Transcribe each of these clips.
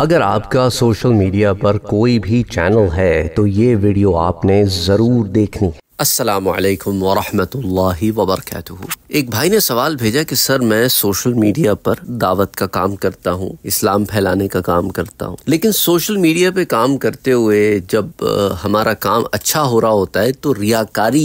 अगर आपका social media पर कोई भी चैनल है तो ये वीडियो आपने ज़रूर देखनी है असलकम वरहमतुल्लाहि वबरकatuह एक भाई ने सवाल भेजा कि सर मैं सोशल मीडिया पर दावत का काम करता हूँ इस्लाम फैलाने का काम करता हूँ लेकिन सोशल मीडिया पे काम करते हुए जब हमारा काम अच्छा हो रहा होता है तो रियाकारी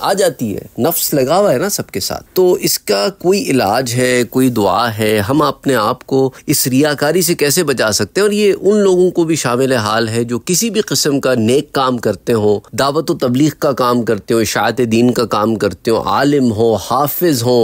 आ जाती है नफ्स लगा हुआ है ना सबके साथ तो इसका कोई इलाज है कोई दुआ है हम अपने आप को इस रियाकारी से कैसे बचा सकते हैं और ये उन लोगों को भी शामिल हाल है जो किसी भी किस्म का नेक काम करते हो दावत व तबलीग का काम काम करते हो इशात दीन का काम करते हो आलिम हो हाफिज हो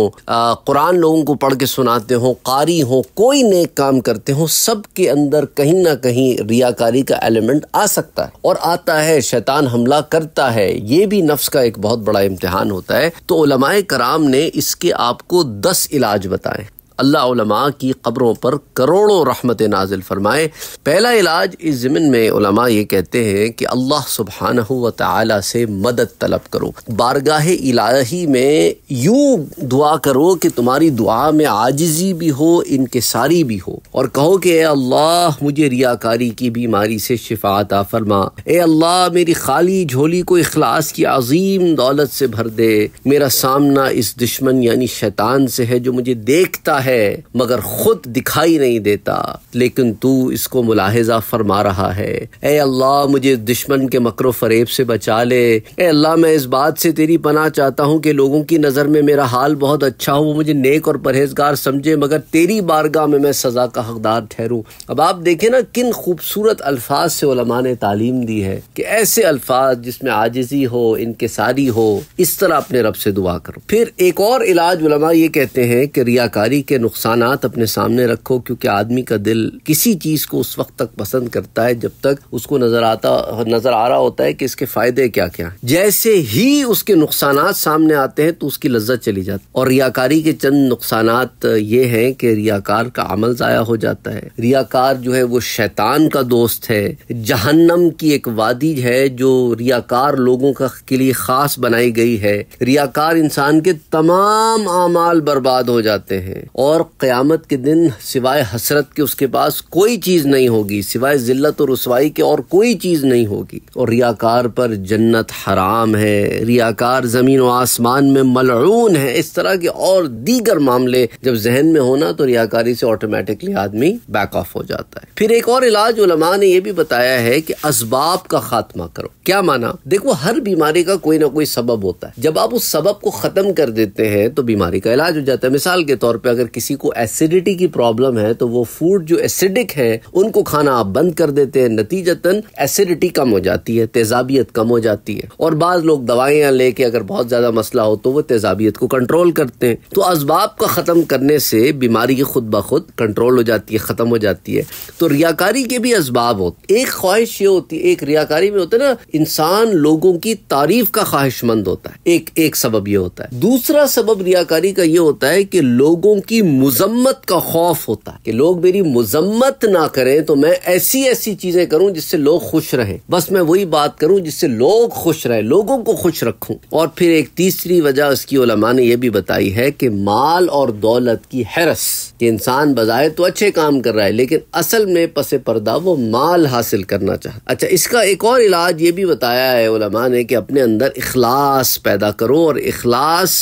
कुरान लोगों को पढ़ के सुनाते हो कारी हो कोई नेक काम करते हो सब के अंदर कहीं ना कहीं रियाकारी का एलिमेंट आ सकता है और आता है शैतान हमला करता है ये भी नफ्स का एक बहुत बड़ा इम्तहान होता है तो उलमाए कराम ने इसके आपको दस इलाज बताए अल्लाह की कब्रों पर करोड़ों रहमत नाजिल फरमाए पहला इलाज इस जमिन में उलमा ये कहते हैं कि अल्लाह सुबहान व से मदद तलब करो बारगाह इलाही में यूं दुआ करो कि तुम्हारी दुआ में आजिज़ी भी हो इनके सारी भी हो और कहो कि अल्लाह मुझे रियाकारी की बीमारी से शिफाता फरमा ए अल्लाह मेरी खाली झोली को अखलास की अजीम दौलत से भर दे मेरा सामना इस दुश्मन यानी शैतान से है जो मुझे देखता है मगर खुद दिखाई नहीं देता लेकिन तू इसको मुलाहजा फरमा रहा है ए अल्लाह मुझे दुश्मन के मकर फरेब से बचा ले ए अल्लाह मैं इस बात से तेरी पना चाहता हूँ कि लोगों की नज़र में मेरा हाल बहुत अच्छा हो वो मुझे नेक और परहेजगार समझे मगर तेरी बारगाह में मैं सज़ा का हकदार ठहरू अब आप देखें ना किन खूबसूरत अल्फाज से ने तालीम दी है कि ऐसे अल्फाज जिसमें आजिजी हो इनकसारी हो इस तरह अपने रब से दुआ करो फिर एक और इलाज ये कहते हैं कि रियाकारी के नुकसान अपने सामने रखो क्योंकि आदमी का दिल किसी चीज़ को उस वक्त तक पसंद करता है जब तक उसको नज़र आता नज़र आ रहा होता है कि इसके फ़ायदे क्या क्या जैसे ही उसके नुकसान सामने आते हैं तो उसकी लज्जत चली जाती है और रियाकारी के चंद नुकसान ये हैं कि रियाकार का अमल ज़ाया हो जाता है रियाकार जो है वो शैतान का दोस्त है जहन्नम की एक वादी है जो रियाकार लोगों का के लिए ख़ास बनाई गई है रियाकार इंसान के तमाम अमाल बर्बाद हो जाते हैं और क़यामत के दिन सिवाय हसरत के उसके पास कोई चीज़ नहीं होगी सिवाय ज़िल्लत और रसवाई के और कोई चीज़ नहीं होगी और रियाकार पर जन्नत हराम है रियाकार ज़मीन व आसमान में मलून है इस तरह के और दीगर मामले जब जहन में होना तो रियाकारी से ऑटोमेटिकली आदमी बैक ऑफ हो जाता है फिर एक और इलाज उलमा ने यह भी बताया है कि इसबाब का खात्मा करो क्या माना देखो हर बीमारी का कोई ना कोई सबब होता है जब आप उस सबब को ख़त्म कर देते हैं तो बीमारी का इलाज हो जाता है मिसाल के तौर पर अगर किसी को एसिडिटी की प्रॉब्लम है तो वो फूड जो एसिडिक है उनको खाना आप बंद कर देते हैं नतीजतन एसिडिटी कम हो जाती है तेजाबियत कम हो जाती है और बाद लोग दवाइयां लेके अगर बहुत ज्यादा मसला हो तो वो तेजाबियत को कंट्रोल करते हैं तो असबाब का खत्म करने से बीमारी खुद ब खुद कंट्रोल हो जाती है खत्म हो जाती है तो रियाकारी के भी असबाब होते एक ख्वाहिश ये होती है एक रियाकारी में होता है ना इंसान लोगों की तारीफ का ख्वाहिशमंद होता है एक एक सबब ये होता है दूसरा सबब रियाकारी का ये होता है कि लोगों की मेरी मुजम्मत का खौफ होता है कि लोग मेरी मुजम्मत ना करें तो मैं ऐसी ऐसी चीजें करूं जिससे लोग खुश रहें बस मैं वही बात करूं जिससे लोग खुश रहे लोगों को खुश रखूं और फिर एक तीसरी वजह उसकी ओलमा ने यह भी बताई है कि माल और दौलत की हैरस कि इंसान बजाय तो अच्छे काम कर रहा है लेकिन असल में पसे पर्दा वो माल हासिल करना चाहता अच्छा इसका एक और इलाज ये भी बताया है ओलमा ने कि अपने अंदर इखलास पैदा करो और इखलास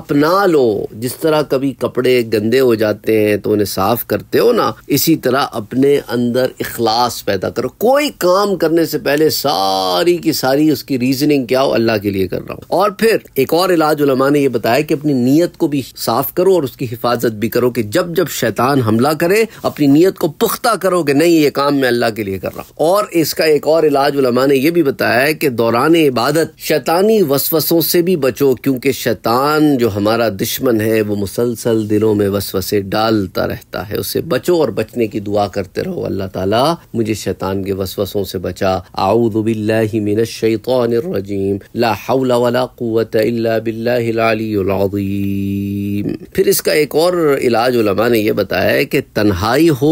अपना लो जिस तरह कभी कपड़े गंदे हो जाते हैं तो उन्हें साफ करते हो ना इसी तरह अपने अंदर इखलास पैदा करो कोई काम करने से पहले सारी की सारी उसकी रीजनिंग क्या हो अल्लाह के लिए कर रहा हूँ और फिर एक और इलाज उलमा ने यह बताया कि अपनी नीयत को भी साफ करो और उसकी हिफाजत भी करो कि जब जब शैतान हमला करे अपनी नीयत को पुख्ता करो कि नहीं ये काम मैं अल्लाह के लिए कर रहा हूँ और इसका एक और इलाज उलमा ने यह भी बताया कि दौरान इबादत शैतानी वसवसों से भी बचो क्योंकि शैतान जो हमारा दुश्मन है वो मुसलसल दिलों में वसवसे डालता रहता है उससे बचो और बचने की दुआ करते रहो अल्लाह ताला मुझे शैतान के वसवसों से बचा आउदबिल्लाजीम फिर इसका एक और इलाज उलमा ने यह बताया कि तन्हाई हो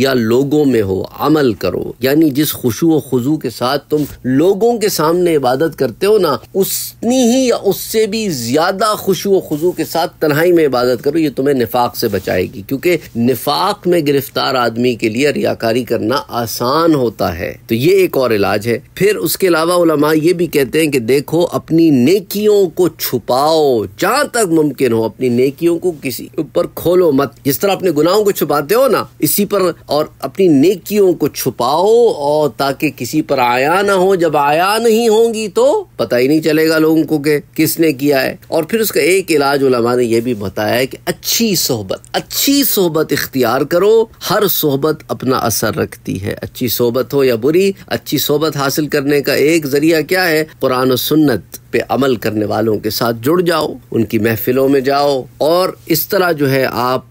या लोगों में हो अमल करो यानी जिस खुशु खुजू के साथ तुम लोगों के सामने इबादत करते हो ना उसनी ही या उससे भी ज्यादा खुशु खुजू के साथ तन्हाई में इबादत करो ये तुम्हें निफा निफाक से बचाएगी क्योंकि निफाक में गिरफ्तार आदमी के लिए रियाकारी करना आसान होता है तो ये एक और इलाज है फिर उसके अलावा उलमा ये भी कहते हैं कि देखो अपनी नेकियों को छुपाओ जहां तक मुमकिन हो अपनी नेकियों को किसी ऊपर खोलो मत जिस तरह अपने गुनाहों को छुपाते हो ना इसी पर और अपनी नेकियों को छुपाओ और ताकि किसी पर आया ना हो जब आया नहीं होगी तो पता ही नहीं चलेगा लोगों को कि किसने किया है और फिर उसका एक इलाज उलमा ने यह भी बताया कि अच्छी सोहबत अच्छी सोहबत इख्तियार करो हर सोहबत अपना असर रखती है अच्छी सोहबत हो या बुरी अच्छी सोहबत हासिल करने का एक जरिया क्या है कुरान सुन्नत पे अमल करने वालों के साथ जुड़ जाओ उनकी महफिलों में जाओ और इस तरह जो है आप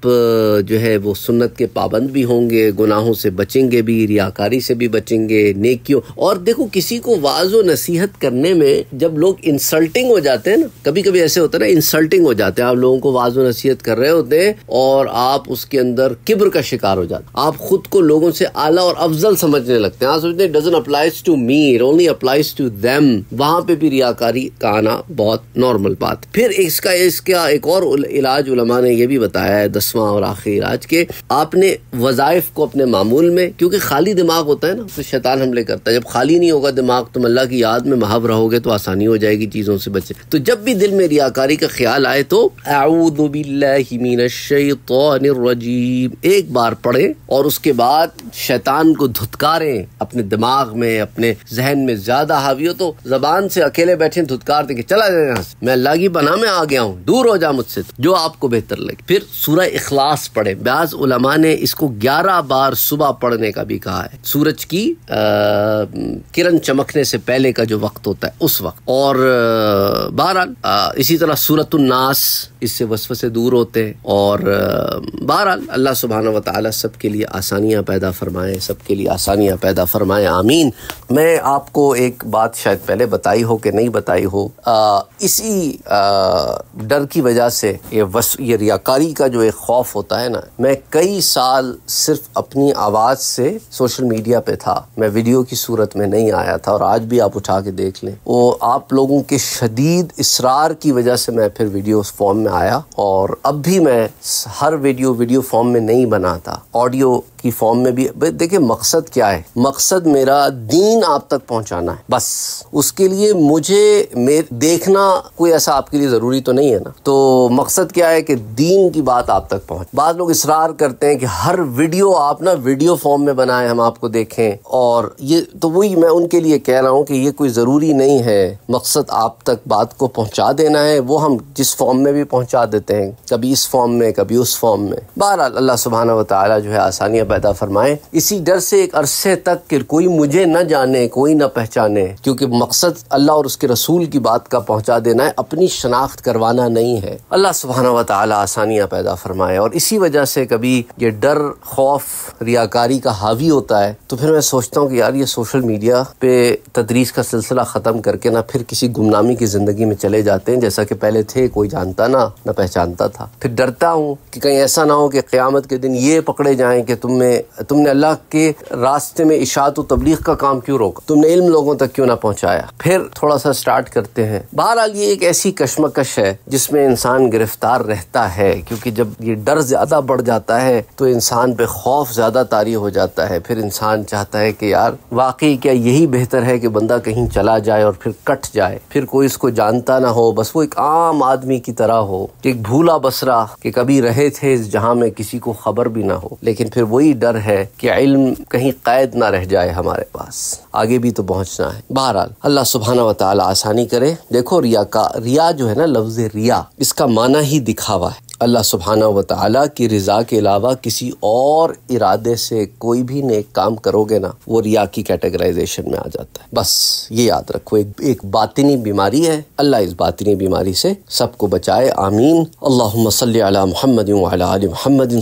जो है वो सुन्नत के पाबंद भी होंगे गुनाहों से बचेंगे भी रियाकारी से भी बचेंगे नेकियों और देखो किसी को वाज व नसीहत करने में जब लोग इंसल्टिंग हो जाते हैं ना कभी कभी ऐसे होता है ना इंसल्टिंग हो जाते हैं आप लोगों को वाज व नसीहत कर रहे होते हैं और आप उसके अंदर किब्र का शिकार हो जाते आप खुद को लोगों से आला और अफजल समझने लगते हैं आप हैं doesn't applies to me only applies to them वहां पे भी रियाकारी કાના બહોત નોર્મલ વાત ફિર ઇસ કા ઇસ ક્યા એક ઓર ઇલાજ ઉલમાને યે ભી બતાયા હૈ દસવા ઓર આખિર આજ કે આપને વઝાયફ કો અપને मामूल મે ક્યોકી ખાલી દિમાગ હોતા હે ના તો શૈતાન હમલે કરતા હે જબ ખાલી નહીં હોગા દિમાગ તુમ અલ્લાહ કી યાદ મે મગ્હવ રહોગે તો આસانی હો જાયેગી ચીઝોં સે બચે તો જબ ભી દિલ મે રિયાકારી કા ખ્યાલ આયે તો આઉદુ બિલલાહી મિનાશ શૈતાનિર રજીમ એક બાર પડે ઓર ઉસકે બાદ શૈતાન કો ધુતકારે અપને દિમાગ મે અપને જહન મે જ્યાદા હાવિયો તો Zબાન સે અકેલે બેઠે धुतकार दे के चला जाए यहाँ से मैं लागी बना में आ गया हूँ दूर हो जा मुझसे तो, जो आपको बेहतर लगे फिर सूर्य इखलास पढ़े ब्याज उलमा ने इसको ग्यारह बार सुबह पढ़ने का भी कहा है सूरज की किरण चमकने से पहले का जो वक्त होता है उस वक्त और बहरहाल इसी तरह सूरत नास इससे वसव से दूर होते हैं और बहरहाल अल्लाह सुबहान व ताली सब के लिए आसानियाँ पैदा फरमाएँ सब के लिए आसानियाँ पैदा फरमाएँ आमीन मैं आपको एक बात शायद पहले बताई हो कि नहीं बताई हो आ, इसी आ, डर की वजह से ये वस ये रियाकारी का जो एक खौफ होता है ना मैं कई साल सिर्फ अपनी आवाज़ से सोशल मीडिया पे था मैं वीडियो की सूरत में नहीं आया था और आज भी आप उठा के देख लें वो आप लोगों के शदीद इसरार की वजह से मैं फिर वीडियो फॉर्म में आया और अब भी मैं हर वीडियो वीडियो फॉर्म में नहीं बनाता ऑडियो की फॉर्म में भी देखिए मकसद क्या है मकसद मेरा दीन आप तक पहुंचाना है बस उसके लिए मुझे देखना कोई ऐसा आपके लिए ज़रूरी तो नहीं है ना तो मकसद क्या है कि दीन की बात आप तक पहुंच बाद लोग इसरार करते हैं कि हर वीडियो आप ना वीडियो फॉर्म में बनाए हम आपको देखें और ये तो वही मैं उनके लिए कह रहा हूँ कि ये कोई ज़रूरी नहीं है मकसद आप तक बात को पहुंचा देना है वो हम जिस फॉर्म में भी पहुंचा देते हैं कभी इस फॉर्म में कभी उस फॉर्म में बहरहाल अल्लाह सुबहाना वाली जो है आसानियाँ पैदा फरमाए इसी डर से एक अरसे तक कि कोई मुझे न जाने कोई न पहचाने क्योंकि मकसद अल्लाह और उसके रसूल की बात का पहुंचा देना है अपनी शनाख्त करवाना नहीं है अल्लाह सुबहाना व ताली आसानियाँ पैदा फरमाए और इसी वजह से कभी ये डर खौफ रियाकारी का हावी होता है तो फिर मैं सोचता हूँ कि यार ये सोशल मीडिया पे तदरीस का सिलसिला ख़त्म करके ना फिर किसी गुमनामी की ज़िंदगी में चले जाते हैं जैसा कि पहले थे कोई जानता ना ना पहचानता था फिर डरता हूँ कि कहीं ऐसा ना हो कि क़्यामत के दिन ये पकड़े जाए कि तुम तुमने तुमने अल्लाह के रास्ते में इशात तबलीग का काम क्यों रोका तुमने इल्म लोगों तक क्यों ना पहुंचाया फिर थोड़ा सा स्टार्ट करते हैं बहरहाल ये एक ऐसी कश्मकश है जिसमें इंसान गिरफ्तार रहता है क्योंकि जब ये डर ज़्यादा बढ़ जाता है तो इंसान पे खौफ ज़्यादा तारी हो जाता है फिर इंसान चाहता है कि यार वाकई क्या यही बेहतर है कि बंदा कहीं चला जाए और फिर कट जाए फिर कोई इसको जानता ना हो बस वो एक आम आदमी की तरह हो एक भूला बसरा कि कभी रहे थे इस जहाँ में किसी को खबर भी ना हो लेकिन फिर वही वही डर है कि इल्म कहीं कैद ना रह जाए हमारे पास आगे भी तो पहुंचना है बहरहाल अल्लाह सुबहाना वाली आसानी करे देखो रिया का रिया जो है ना लफ्ज रिया इसका माना ही दिखावा है अल्लाह सुबहाना व ताली की रज़ा के अलावा किसी और इरादे से कोई भी नेक काम करोगे ना वो रिया की कैटेगराइजेशन में आ जाता है बस ये याद रखो एक, एक बातनी बीमारी है अल्लाह इस बातनी बीमारी से सबको बचाए आमीन अल्लाह महमद महमद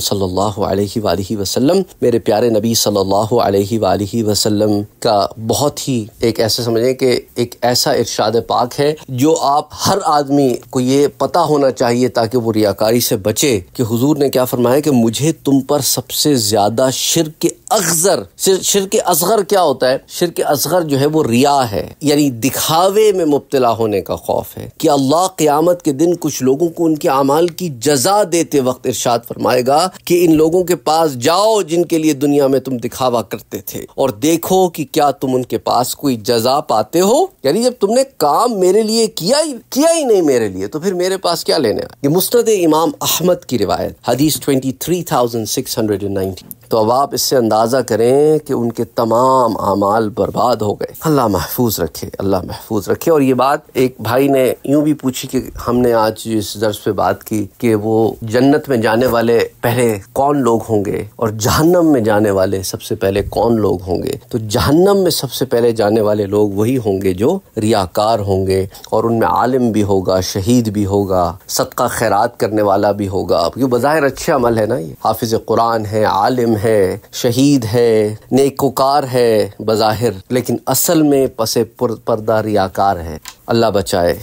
वसलम मेरे प्यारे नबी सल्लल्लाहु अलैहि वसल्लम का बहुत ही एक ऐसे समझें कि एक ऐसा इर्शाद पाक है जो आप हर आदमी को ये पता होना चाहिए ताकि वो रियाकारी चीज़ से बचे कि हुजूर ने क्या फरमाया कि मुझे तुम पर सबसे ज़्यादा शिर के अगजर शिर के असगर क्या होता है शिर के असगर जो है वो रिया है यानी दिखावे में मुबतला होने का खौफ है कि अल्लाह क्यामत के दिन कुछ लोगों को उनके अमाल की जजा देते वक्त इर्शाद फरमाएगा कि इन लोगों के पास जाओ जिनके लिए दुनिया में तुम दिखावा करते थे और देखो कि क्या तुम उनके पास कोई जजा पाते हो यानी जब तुमने काम मेरे लिए किया ही किया ही नहीं मेरे लिए तो फिर मेरे पास क्या लेने मुस्तद इमाम अहमद की रिवायत हदीस 23,690 तो अब आप इससे अंदाज़ा करें कि उनके तमाम अमाल बर्बाद हो गए अल्लाह महफूज रखे अल्लाह महफूज रखे और ये बात एक भाई ने यूं भी पूछी कि हमने आज इस दर्ज पे बात की कि वो जन्नत में जाने वाले पहले कौन लोग होंगे और जहन्नम में जाने वाले सबसे पहले कौन लोग होंगे तो जहन्नम में सबसे पहले जाने वाले लोग वही होंगे जो रियाकार होंगे और उनमें आलिम भी होगा शहीद भी होगा सदका खैरात करने वाला वाला भी होगा आप क्योंकि बज़ाहिर अच्छे अमल है ना ये हाफिज कुरान है आलिम है शहीद है नेकोकार है बज़ाहिर लेकिन असल में पसे पर्दा रियाकार है अल्लाह बचाए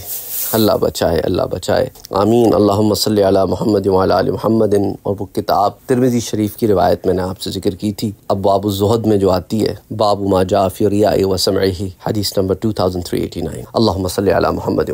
अल्लाह बचाए अल्लाह बचाए आमीन अल्लाह सल महमद महमदिन और वो किताब तिरमिजी शरीफ की रिवायत मैंने आपसे जिक्र की थी अब बाबू जहद में जो आती है बाबू माजा फ़िरिया वसम हदीस number two thousand three eighty nine अल्लाह सल महमद